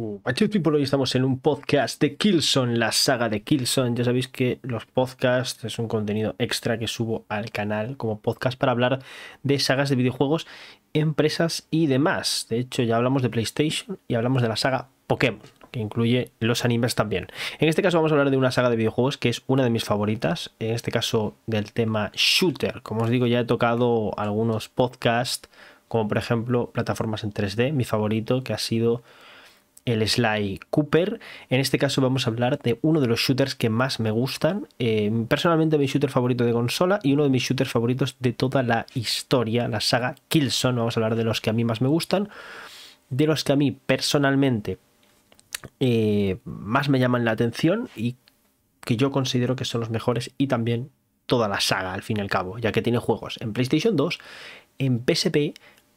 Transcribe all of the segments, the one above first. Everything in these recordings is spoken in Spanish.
Uh, People, hoy estamos en un podcast de Killzone, la saga de Killzone, Ya sabéis que los podcasts es un contenido extra que subo al canal como podcast para hablar de sagas de videojuegos, empresas y demás. De hecho, ya hablamos de PlayStation y hablamos de la saga Pokémon, que incluye los animes también. En este caso vamos a hablar de una saga de videojuegos que es una de mis favoritas, en este caso del tema shooter. Como os digo, ya he tocado algunos podcasts, como por ejemplo plataformas en 3D, mi favorito, que ha sido el Sly Cooper. En este caso vamos a hablar de uno de los shooters que más me gustan. Eh, personalmente mi shooter favorito de consola y uno de mis shooters favoritos de toda la historia, la saga Killzone. Vamos a hablar de los que a mí más me gustan. De los que a mí personalmente eh, más me llaman la atención y que yo considero que son los mejores y también toda la saga al fin y al cabo, ya que tiene juegos en PlayStation 2, en PSP,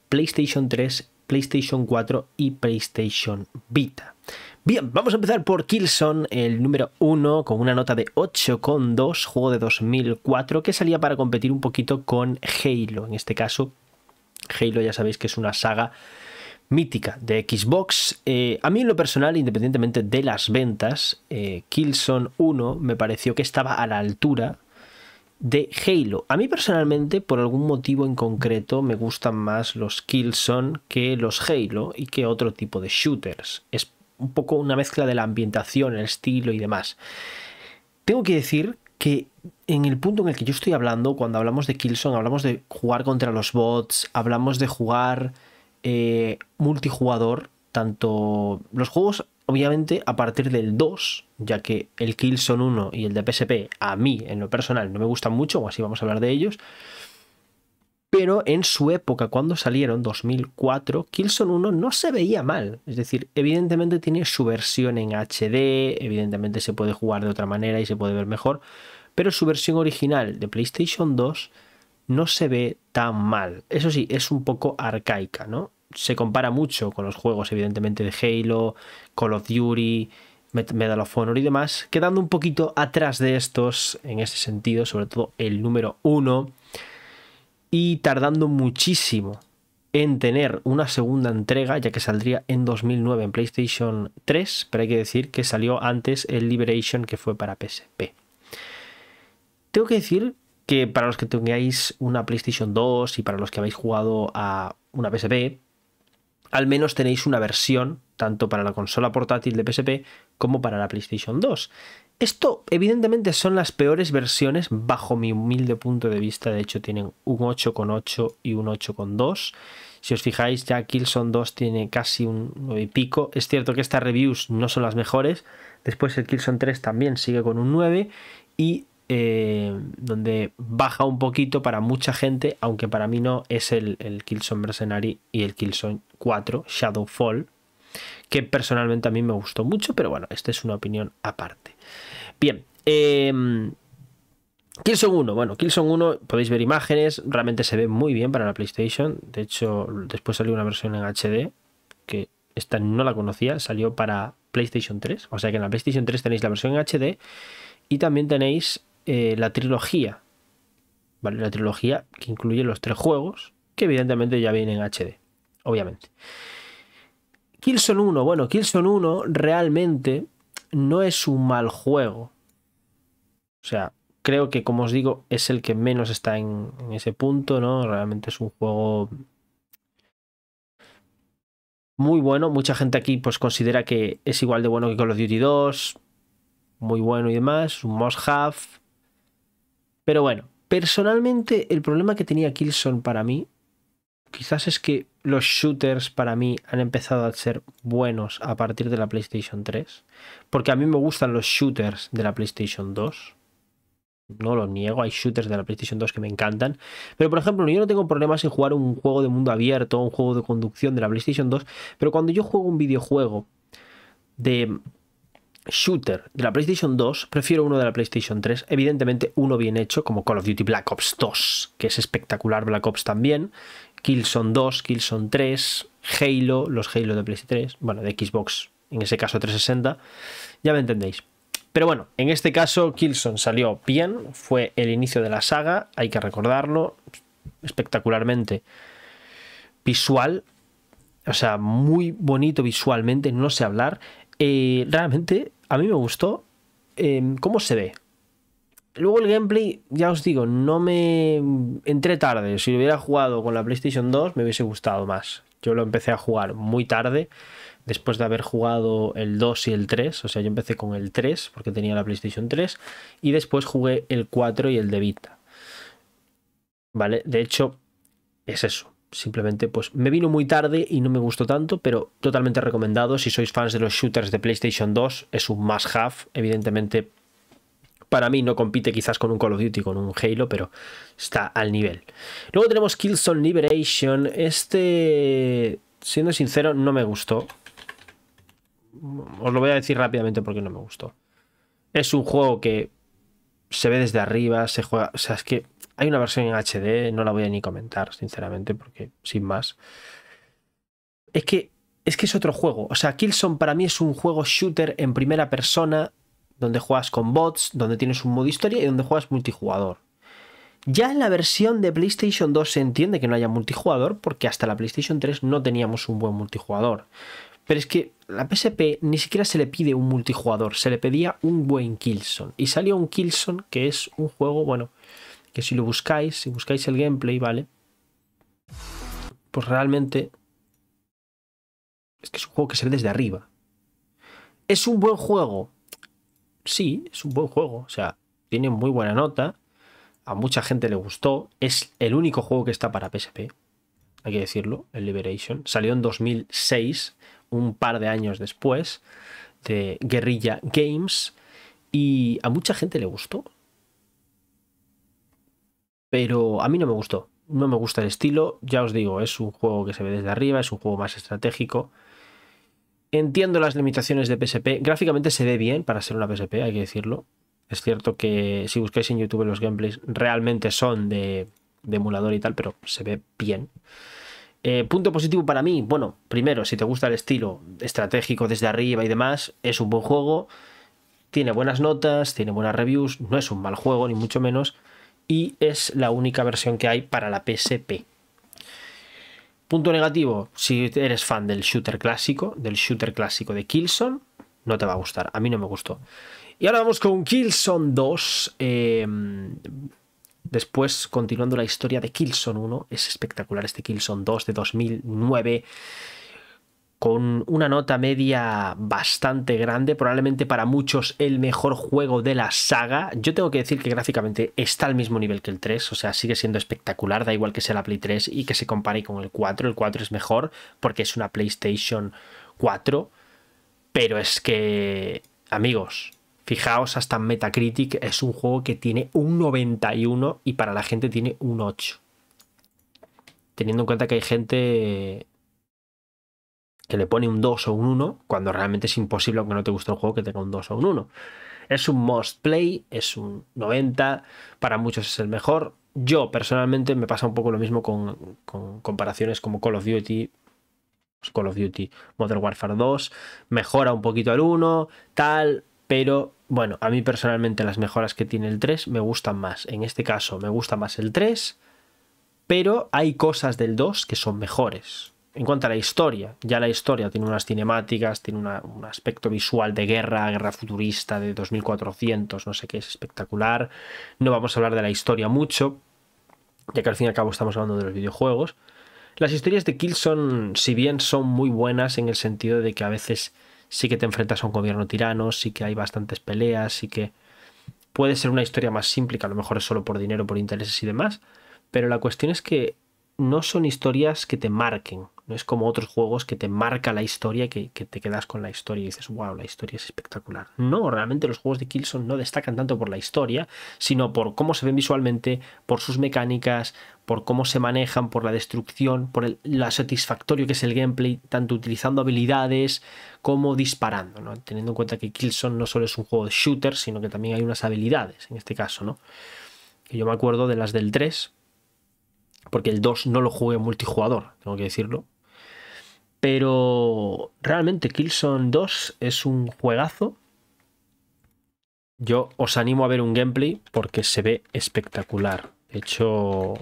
PlayStation 3 PlayStation 4 y PlayStation Vita. Bien, vamos a empezar por Killzone, el número 1, con una nota de 8,2, juego de 2004, que salía para competir un poquito con Halo. En este caso, Halo ya sabéis que es una saga mítica de Xbox. Eh, a mí en lo personal, independientemente de las ventas, eh, Killzone 1 me pareció que estaba a la altura de Halo. A mí personalmente, por algún motivo en concreto, me gustan más los Killzone que los Halo y que otro tipo de shooters. Es un poco una mezcla de la ambientación, el estilo y demás. Tengo que decir que en el punto en el que yo estoy hablando, cuando hablamos de Killzone, hablamos de jugar contra los bots, hablamos de jugar eh, multijugador, tanto los juegos obviamente a partir del 2, ya que el Killzone 1 y el de PSP a mí en lo personal no me gustan mucho, o así vamos a hablar de ellos, pero en su época, cuando salieron, 2004, Killzone 1 no se veía mal. Es decir, evidentemente tiene su versión en HD, evidentemente se puede jugar de otra manera y se puede ver mejor, pero su versión original de PlayStation 2 no se ve tan mal. Eso sí, es un poco arcaica, ¿no? se compara mucho con los juegos, evidentemente, de Halo, Call of Duty, Medal of Honor y demás, quedando un poquito atrás de estos en ese sentido, sobre todo el número uno, y tardando muchísimo en tener una segunda entrega, ya que saldría en 2009 en PlayStation 3, pero hay que decir que salió antes el Liberation que fue para PSP. Tengo que decir que para los que tengáis una PlayStation 2 y para los que habéis jugado a una PSP, al menos tenéis una versión, tanto para la consola portátil de PSP como para la PlayStation 2. Esto evidentemente son las peores versiones bajo mi humilde punto de vista, de hecho tienen un 8,8 y un 8,2. Si os fijáis, ya Killzone 2 tiene casi un 9 y pico. Es cierto que estas reviews no son las mejores. Después el Killzone 3 también sigue con un 9 y eh, donde baja un poquito para mucha gente, aunque para mí no, es el, el Killzone Mercenary y el Killzone Shadow Shadowfall, que personalmente a mí me gustó mucho, pero bueno, esta es una opinión aparte. Bien, eh, Killzone 1, bueno, Killzone 1 podéis ver imágenes, realmente se ve muy bien para la PlayStation, de hecho después salió una versión en HD, que esta no la conocía, salió para PlayStation 3, o sea que en la PlayStation 3 tenéis la versión en HD y también tenéis eh, la trilogía, ¿vale? La trilogía que incluye los tres juegos, que evidentemente ya vienen en HD obviamente. Killzone 1, bueno, Killzone 1 realmente no es un mal juego. O sea, creo que, como os digo, es el que menos está en, ese punto, ¿no? Realmente es un juego muy bueno. Mucha gente aquí pues considera que es igual de bueno que Call of Duty 2, muy bueno y demás, un must have. Pero bueno, personalmente el problema que tenía Killzone para mí quizás es que los shooters para mí han empezado a ser buenos a partir de la PlayStation 3. Porque a mí me gustan los shooters de la PlayStation 2. No lo niego, hay shooters de la PlayStation 2 que me encantan. Pero por ejemplo, yo no tengo problemas en jugar un juego de mundo abierto, un juego de conducción de la PlayStation 2. Pero cuando yo juego un videojuego de shooter de la PlayStation 2, prefiero uno de la PlayStation 3. Evidentemente, uno bien hecho, como Call of Duty Black Ops 2, que es espectacular Black Ops también, Killzone 2, Killzone 3, Halo, los Halo de PlayStation 3, bueno, de Xbox, en ese caso 360, ya me entendéis. Pero bueno, en este caso Killzone salió bien, fue el inicio de la saga, hay que recordarlo, espectacularmente visual, o sea, muy bonito visualmente, no sé hablar. Eh, realmente a mí me gustó eh, cómo se ve, Luego el gameplay, ya os digo, no me entré tarde. Si lo hubiera jugado con la PlayStation 2 me hubiese gustado más. Yo lo empecé a jugar muy tarde, después de haber jugado el 2 y el 3. O sea, yo empecé con el 3 porque tenía la PlayStation 3 y después jugué el 4 y el de Vita. ¿Vale? De hecho, es eso. Simplemente, pues me vino muy tarde y no me gustó tanto, pero totalmente recomendado. Si sois fans de los shooters de PlayStation 2, es un must-have. Evidentemente, para mí no compite quizás con un Call of Duty, con un Halo, pero está al nivel. Luego tenemos Killzone Liberation. Este, siendo sincero, no me gustó. Os lo voy a decir rápidamente porque no me gustó. Es un juego que se ve desde arriba, se juega... O sea, es que hay una versión en HD, no la voy a ni comentar, sinceramente, porque sin más. Es que es que es otro juego. O sea, Killzone para mí es un juego shooter en primera persona donde juegas con bots, donde tienes un modo historia y donde juegas multijugador. Ya en la versión de PlayStation 2 se entiende que no haya multijugador porque hasta la PlayStation 3 no teníamos un buen multijugador. Pero es que la PSP ni siquiera se le pide un multijugador, se le pedía un buen Killson. Y salió un Killson, que es un juego, bueno, que si lo buscáis, si buscáis el gameplay, ¿vale? Pues realmente es que es un juego que se ve desde arriba. Es un buen juego, sí, es un buen juego. O sea, tiene muy buena nota. A mucha gente le gustó. Es el único juego que está para PSP. Hay que decirlo, el Liberation. Salió en 2006, un par de años después, de Guerrilla Games. Y a mucha gente le gustó. Pero a mí no me gustó. No me gusta el estilo. Ya os digo, es un juego que se ve desde arriba, es un juego más estratégico. Entiendo las limitaciones de PSP. Gráficamente se ve bien para ser una PSP, hay que decirlo. Es cierto que si buscáis en YouTube los gameplays realmente son de, emulador y tal, pero se ve bien. Eh, punto positivo para mí, bueno, primero, si te gusta el estilo estratégico desde arriba y demás, es un buen juego, tiene buenas notas, tiene buenas reviews, no es un mal juego, ni mucho menos, y es la única versión que hay para la PSP. Punto negativo, si eres fan del shooter clásico, del shooter clásico de Killzone, no te va a gustar. A mí no me gustó. Y ahora vamos con Killzone 2. Em, después, continuando la historia de Killzone 1, es espectacular este Killzone 2 de 2009 con una nota media bastante grande, probablemente para muchos el mejor juego de la saga. Yo tengo que decir que gráficamente está al mismo nivel que el 3, o sea, sigue siendo espectacular, da igual que sea la Play 3 y que se compare con el 4, el 4 es mejor porque es una PlayStation 4, pero es que, amigos, fijaos, hasta Metacritic es un juego que tiene un 91 y para la gente tiene un 8. Teniendo en cuenta que hay gente que le pone un 2 o un 1, cuando realmente es imposible, aunque no te guste el juego, que tenga un 2 o un 1. Es un must play, es un 90, para muchos es el mejor. Yo personalmente me pasa un poco lo mismo con, comparaciones como Call of Duty, pues Call of Duty Modern Warfare 2, mejora un poquito el 1, tal, pero bueno, a mí personalmente las mejoras que tiene el 3 me gustan más. En este caso me gusta más el 3, pero hay cosas del 2 que son mejores en cuanto a la historia, ya la historia tiene unas cinemáticas, tiene un aspecto visual de guerra, guerra futurista de 2400, no sé qué, es espectacular. No vamos a hablar de la historia mucho, ya que al fin y al cabo estamos hablando de los videojuegos. Las historias de Killzone, si bien son muy buenas en el sentido de que a veces sí que te enfrentas a un gobierno tirano, sí que hay bastantes peleas, sí que puede ser una historia más simple, que a lo mejor es solo por dinero, por intereses y demás, pero la cuestión es que no son historias que te marquen, no es como otros juegos que te marca la historia, que, te quedas con la historia y dices, wow, la historia es espectacular. No, realmente los juegos de Killzone no destacan tanto por la historia, sino por cómo se ven visualmente, por sus mecánicas, por cómo se manejan, por la destrucción, por el, satisfactorio que es el gameplay, tanto utilizando habilidades como disparando, ¿no? Teniendo en cuenta que Killzone no solo es un juego de shooter, sino que también hay unas habilidades, en este caso, ¿no? Que yo me acuerdo de las del 3, porque el 2 no lo jugué multijugador, tengo que decirlo. Pero realmente Killzone 2 es un juegazo. Yo os animo a ver un gameplay porque se ve espectacular. De hecho,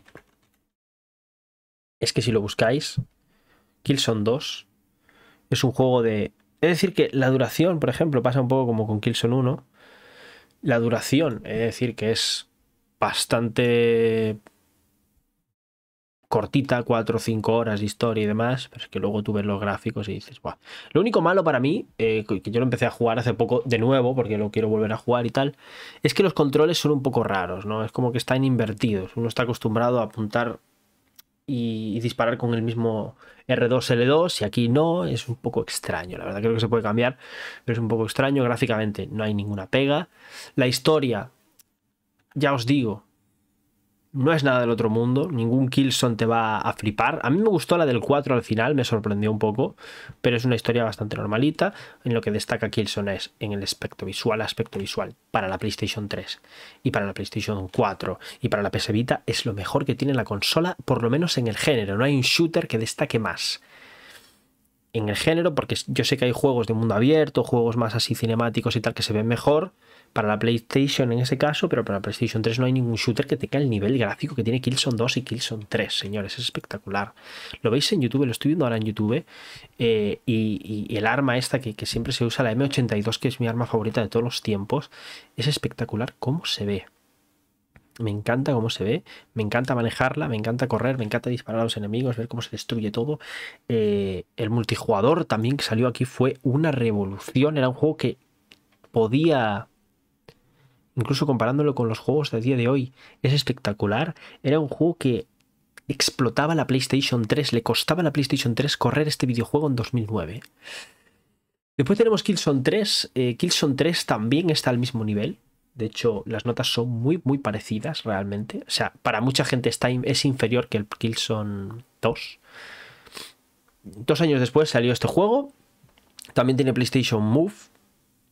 es que si lo buscáis, Killzone 2 es un juego de... Es decir, que la duración, por ejemplo, pasa un poco como con Killzone 1. La duración, es decir, que es bastante cortita, 4 o 5 horas de historia y demás, pero es que luego tú ves los gráficos y dices, guau Lo único malo para mí, eh, que yo lo empecé a jugar hace poco de nuevo, porque lo quiero volver a jugar y tal, es que los controles son un poco raros, ¿no? Es como que están invertidos. Uno está acostumbrado a apuntar y, y disparar con el mismo R2L2 y aquí no, es un poco extraño, la verdad creo que se puede cambiar, pero es un poco extraño, gráficamente no hay ninguna pega. La historia, ya os digo, no es nada del otro mundo, ningún Killzone te va a flipar. A mí me gustó la del 4 al final, me sorprendió un poco, pero es una historia bastante normalita. En lo que destaca Killzone es en el aspecto visual, aspecto visual para la PlayStation 3 y para la PlayStation 4 y para la PS es lo mejor que tiene la consola, por lo menos en el género. No hay un shooter que destaque más en el género, porque yo sé que hay juegos de mundo abierto, juegos más así cinemáticos y tal que se ven mejor para la PlayStation en ese caso, pero para la PlayStation 3 no hay ningún shooter que te tenga el nivel gráfico que tiene Killzone 2 y Killzone 3, señores, es espectacular. Lo veis en YouTube, lo estoy viendo ahora en YouTube, eh, y, el arma esta que, que siempre se usa, la M82, que es mi arma favorita de todos los tiempos, es espectacular cómo se ve. Me encanta cómo se ve, me encanta manejarla, me encanta correr, me encanta disparar a los enemigos, ver cómo se destruye todo. Eh, el multijugador también que salió aquí fue una revolución. Era un juego que podía incluso comparándolo con los juegos de día de hoy, es espectacular. Era un juego que explotaba la PlayStation 3, le costaba a la PlayStation 3 correr este videojuego en 2009. Después tenemos Killzone 3, eh, Killzone 3 también está al mismo nivel, de hecho, las notas son muy, muy parecidas realmente. O sea, para mucha gente está es inferior que el Killzone 2. Dos años después salió este juego. También tiene PlayStation Move.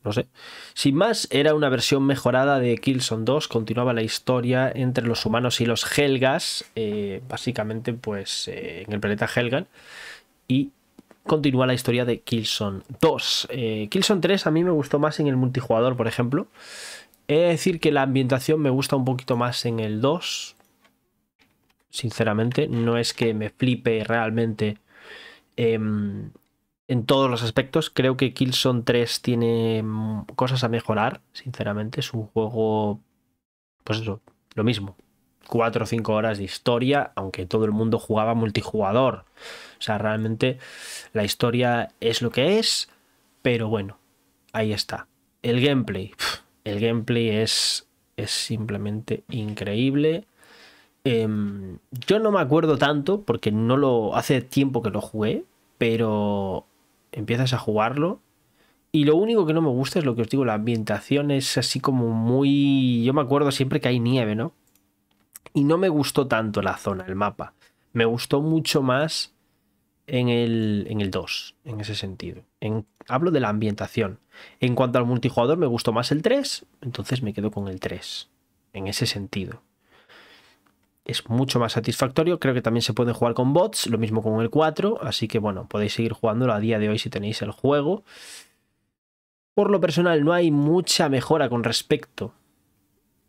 No sé. Sin más, era una versión mejorada de Killzone 2. Continuaba la historia entre los humanos y los Helgas. Eh, básicamente, pues, eh, en el planeta Helgan. Y continúa la historia de Killzone 2. Eh, Killzone 3 a mí me gustó más en el multijugador, por ejemplo. He de decir que la ambientación me gusta un poquito más en el 2. Sinceramente, no es que me flipe realmente em, en todos los aspectos. Creo que Killzone 3 tiene mm, cosas a mejorar, sinceramente. Es un juego, pues eso, lo mismo. 4 o 5 horas de historia, aunque todo el mundo jugaba multijugador. O sea, realmente la historia es lo que es, pero bueno, ahí está. El gameplay. El gameplay es, es simplemente increíble. Em, yo no me acuerdo tanto porque no lo hace tiempo que lo jugué, pero empiezas a jugarlo. Y lo único que no me gusta es lo que os digo, la ambientación es así como muy... Yo me acuerdo siempre que hay nieve, ¿no? Y no me gustó tanto la zona, el mapa. Me gustó mucho más en el, en el 2, en ese sentido. En, hablo de la ambientación. En cuanto al multijugador, me gustó más el 3, entonces me quedo con el 3, en ese sentido. Es mucho más satisfactorio, creo que también se puede jugar con bots, lo mismo con el 4, así que bueno, podéis seguir jugándolo a día de hoy si tenéis el juego. Por lo personal, no hay mucha mejora con respecto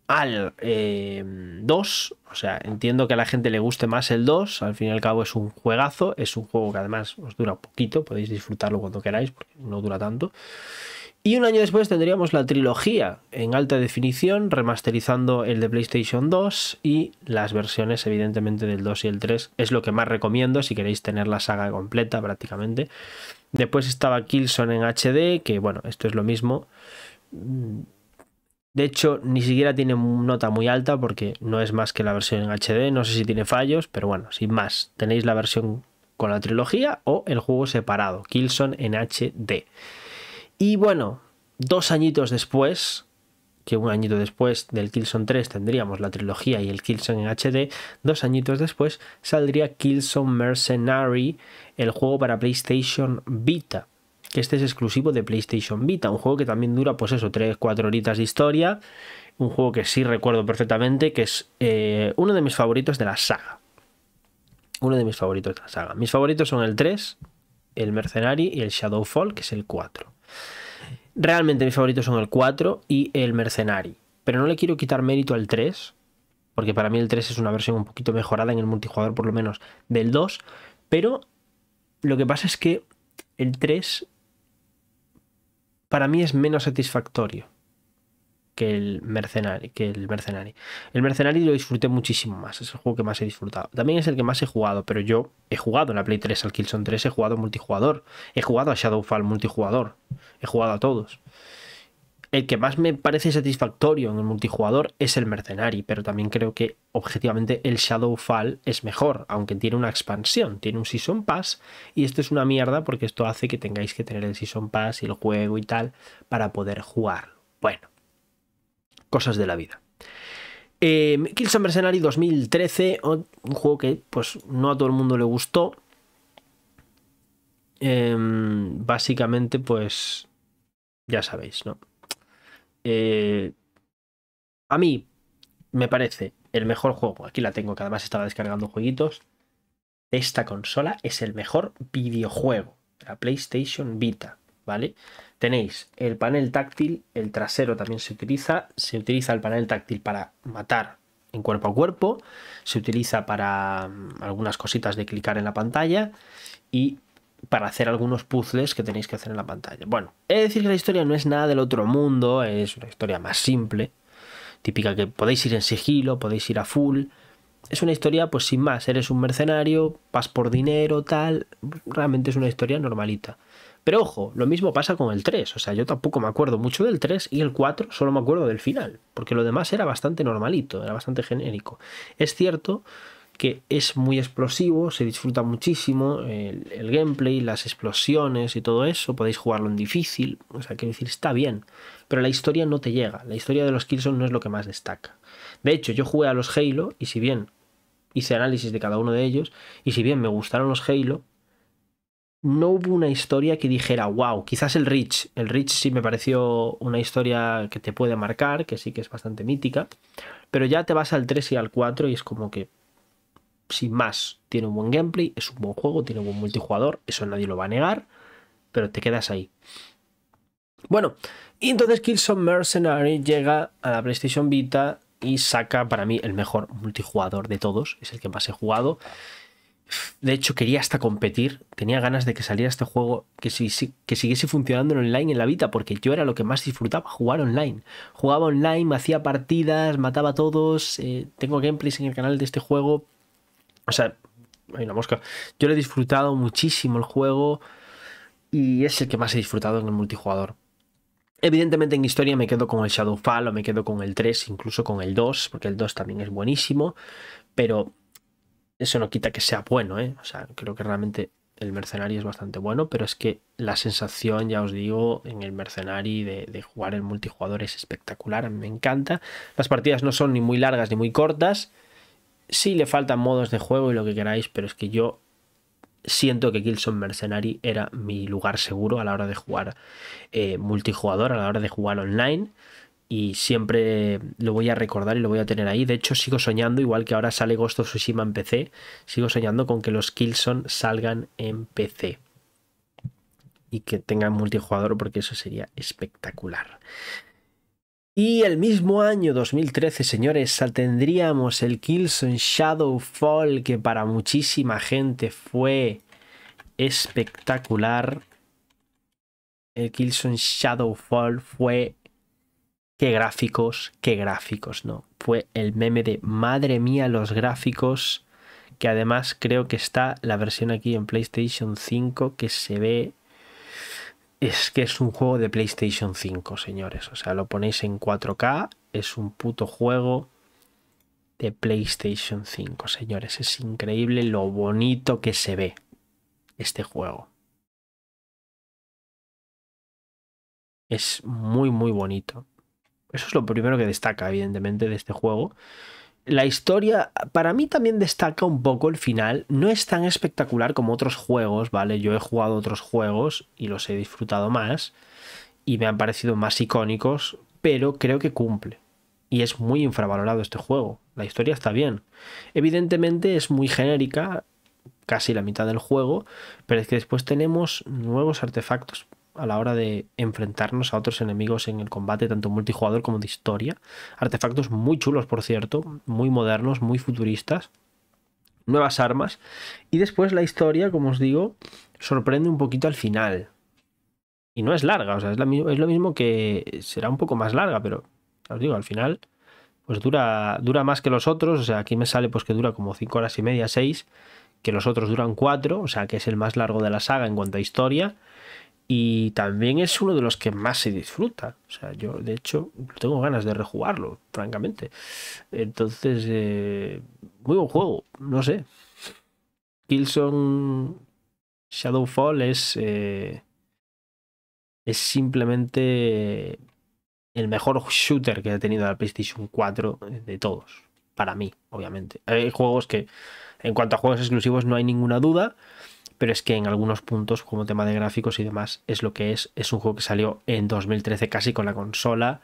al 2. Eh, o sea, entiendo que a la gente le guste más el 2. Al fin y al cabo es un juegazo. Es un juego que además os dura poquito. Podéis disfrutarlo cuando queráis porque no dura tanto. Y un año después tendríamos la trilogía en alta definición, remasterizando el de PlayStation 2 y las versiones evidentemente del 2 y el 3. Es lo que más recomiendo si queréis tener la saga completa prácticamente. Después estaba Kilson en HD, que bueno, esto es lo mismo. De hecho, ni siquiera tiene nota muy alta porque no es más que la versión en HD. No sé si tiene fallos, pero bueno, sin más. Tenéis la versión con la trilogía o el juego separado, Kilson en HD. Y bueno, dos añitos después, que un añito después del Killzone 3 tendríamos la trilogía y el Killzone en HD, dos añitos después saldría Killzone Mercenary, el juego para PlayStation Vita. Que este es exclusivo de PlayStation Vita, un juego que también dura, pues eso, 3-4 horitas de historia. Un juego que sí recuerdo perfectamente, que es eh, uno de mis favoritos de la saga. Uno de mis favoritos de la saga. Mis favoritos son el 3, el Mercenary y el Shadowfall, que es el 4. Realmente mis favoritos son el 4 y el Mercenari. Pero no le quiero quitar mérito al 3, porque para mí el 3 es una versión un poquito mejorada en el multijugador, por lo menos, del 2. Pero lo que pasa es que el 3 para mí es menos satisfactorio que el Mercenary. Que el, Mercenary. el lo disfruté muchísimo más, es el juego que más he disfrutado. También es el que más he jugado, pero yo he jugado en la Play 3 al Killzone 3, he jugado multijugador, he jugado a Shadowfall multijugador, he jugado a todos. El que más me parece satisfactorio en el multijugador es el Mercenary, pero también creo que objetivamente el Shadowfall es mejor, aunque tiene una expansión, tiene un Season Pass, y esto es una mierda porque esto hace que tengáis que tener el Season Pass y el juego y tal para poder jugarlo. Bueno, cosas de la vida. Eh, em, Kills Mercenary 2013, un juego que pues no a todo el mundo le gustó. Em, básicamente, pues ya sabéis, ¿no? Eh, a mí me parece el mejor juego. Aquí la tengo, que además estaba descargando jueguitos. esta consola es el mejor videojuego. La PlayStation Vita, ¿vale? Tenéis el panel táctil, el trasero también se utiliza, se utiliza el panel táctil para matar en cuerpo a cuerpo, se utiliza para mm, algunas cositas de clicar en la pantalla y para hacer algunos puzzles que tenéis que hacer en la pantalla. Bueno, he de decir que la historia no es nada del otro mundo, es una historia más simple, típica que podéis ir en sigilo, podéis ir a full, es una historia, pues sin más, eres un mercenario, vas por dinero, tal. Realmente es una historia normalita. Pero ojo, lo mismo pasa con el 3. O sea, yo tampoco me acuerdo mucho del 3 y el 4 solo me acuerdo del final. Porque lo demás era bastante normalito, era bastante genérico. Es cierto que es muy explosivo, se disfruta muchísimo el, gameplay, las explosiones y todo eso. Podéis jugarlo en difícil. O sea, quiero decir, está bien. Pero la historia no te llega. La historia de los Killzone no es lo que más destaca. De hecho, yo jugué a los Halo y si bien hice análisis de cada uno de ellos, y si bien me gustaron los Halo, no hubo una historia que dijera, wow, quizás el Rich. El Rich sí me pareció una historia que te puede marcar, que sí que es bastante mítica, pero ya te vas al 3 y al 4 y es como que, sin más, tiene un buen gameplay, es un buen juego, tiene un buen multijugador, eso nadie lo va a negar, pero te quedas ahí. Bueno, y entonces Killzone Mercenary llega a la PlayStation Vita y saca para mí el mejor multijugador de todos, es el que más he jugado. De hecho, quería hasta competir, tenía ganas de que saliera este juego, que, si, que siguiese funcionando en online en la vida, porque yo era lo que más disfrutaba, jugar online. Jugaba online, hacía partidas, mataba a todos, eh, tengo gameplays en el canal de este juego. O sea, hay una mosca. Yo lo he disfrutado muchísimo el juego y es el que más he disfrutado en el multijugador. Evidentemente en historia me quedo con el Shadow Fall, o me quedo con el 3, incluso con el 2, porque el 2 también es buenísimo, pero eso no quita que sea bueno, ¿eh? O sea, creo que realmente el Mercenario es bastante bueno, pero es que la sensación, ya os digo, en el Mercenari de, jugar el multijugador es espectacular, me encanta. Las partidas no son ni muy largas ni muy cortas, sí le faltan modos de juego y lo que queráis, pero es que yo siento que Killzone Mercenary era mi lugar seguro a la hora de jugar eh, multijugador, a la hora de jugar online. Y siempre lo voy a recordar y lo voy a tener ahí. De hecho, sigo soñando, igual que ahora sale Ghost of Tsushima en PC, sigo soñando con que los Killzone salgan en PC. Y que tengan multijugador, porque eso sería espectacular. Y el mismo año 2013, señores, tendríamos el Killzone Shadowfall, que para muchísima gente fue espectacular. El Killzone Shadowfall fue... Qué gráficos, qué gráficos, ¿no? Fue el meme de madre mía los gráficos, que además creo que está la versión aquí en PlayStation 5 que se ve es que es un juego de PlayStation 5, señores. O sea, lo ponéis en 4K, es un puto juego de PlayStation 5, señores. Es increíble lo bonito que se ve este juego. Es muy, muy bonito. Eso es lo primero que destaca, evidentemente, de este juego la historia, para mí también destaca un poco el final. No es tan espectacular como otros juegos, ¿vale? Yo he jugado otros juegos y los he disfrutado más y me han parecido más icónicos, pero creo que cumple. Y es muy infravalorado este juego. La historia está bien. Evidentemente es muy genérica, casi la mitad del juego, pero es que después tenemos nuevos artefactos a la hora de enfrentarnos a otros enemigos en el combate, tanto multijugador como de historia. Artefactos muy chulos, por cierto, muy modernos, muy futuristas. Nuevas armas. Y después la historia, como os digo, sorprende un poquito al final. Y no es larga, o sea, es, lo mismo que será un poco más larga, pero os digo, al final pues dura, dura más que los otros. O sea, aquí me sale pues que dura como 5 horas y media, 6, que los otros duran 4, o sea, que es el más largo de la saga en cuanto a historia y también es uno de los que más se disfruta. O sea, yo de hecho tengo ganas de rejugarlo, francamente. Entonces, eh, muy buen juego, no sé. Killzone Shadowfall es, eh, es simplemente el mejor shooter que ha tenido la PlayStation 4 de todos. Para mí, obviamente. Hay juegos que, en cuanto a juegos exclusivos, no hay ninguna duda pero es que en algunos puntos, como tema de gráficos y demás, es lo que es. Es un juego que salió en 2013 casi con la consola.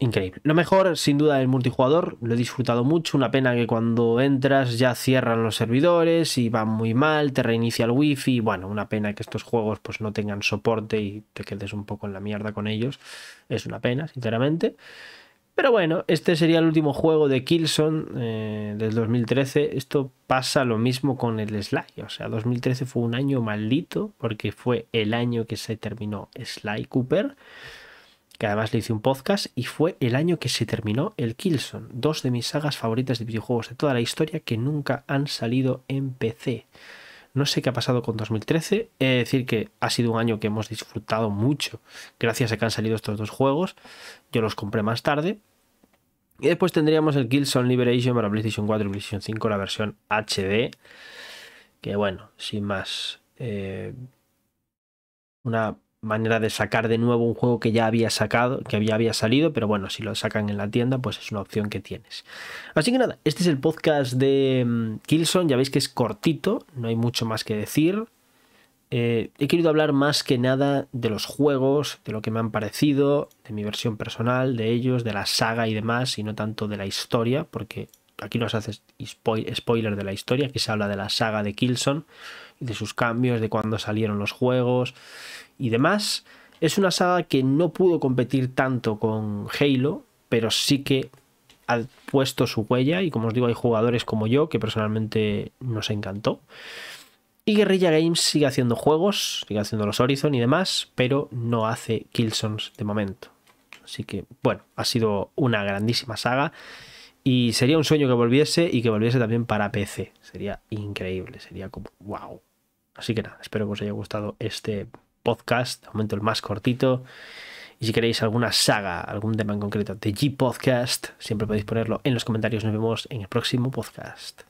Increíble. Lo mejor, sin duda, el multijugador. Lo he disfrutado mucho. Una pena que cuando entras ya cierran los servidores y va muy mal, te reinicia el wifi. Bueno, una pena que estos juegos pues, no tengan soporte y te quedes un poco en la mierda con ellos. Es una pena, sinceramente. Pero bueno, este sería el último juego de Killzone eh, del 2013. Esto pasa lo mismo con el Sly. O sea, 2013 fue un año maldito porque fue el año que se terminó Sly Cooper, que además le hice un podcast, y fue el año que se terminó el Killzone. Dos de mis sagas favoritas de videojuegos de toda la historia que nunca han salido en PC. No sé qué ha pasado con 2013. Es decir, que ha sido un año que hemos disfrutado mucho gracias a que han salido estos dos juegos. Yo los compré más tarde. Y después tendríamos el Killzone Liberation para PlayStation 4 y PlayStation 5, la versión HD. Que bueno, sin más. Eh, una manera de sacar de nuevo un juego que ya había sacado, que ya había salido, pero bueno, si lo sacan en la tienda, pues es una opción que tienes. Así que nada, este es el podcast de mm, Kilson, ya veis que es cortito, no hay mucho más que decir. Eh, he querido hablar más que nada de los juegos, de lo que me han parecido, de mi versión personal, de ellos, de la saga y demás, y no tanto de la historia, porque aquí no se hace spoiler de la historia, aquí se habla de la saga de Kilson de sus cambios, de cuando salieron los juegos y demás. Es una saga que no pudo competir tanto con Halo, pero sí que ha puesto su huella y como os digo hay jugadores como yo que personalmente nos encantó. Y Guerrilla Games sigue haciendo juegos, sigue haciendo los Horizon y demás, pero no hace Killzones de momento. Así que bueno, ha sido una grandísima saga y sería un sueño que volviese y que volviese también para PC. Sería increíble, sería como wow. Así que nada, espero que os haya gustado este podcast, de momento el más cortito. Y si queréis alguna saga, algún tema en concreto de G-Podcast, siempre podéis ponerlo en los comentarios. Nos vemos en el próximo podcast.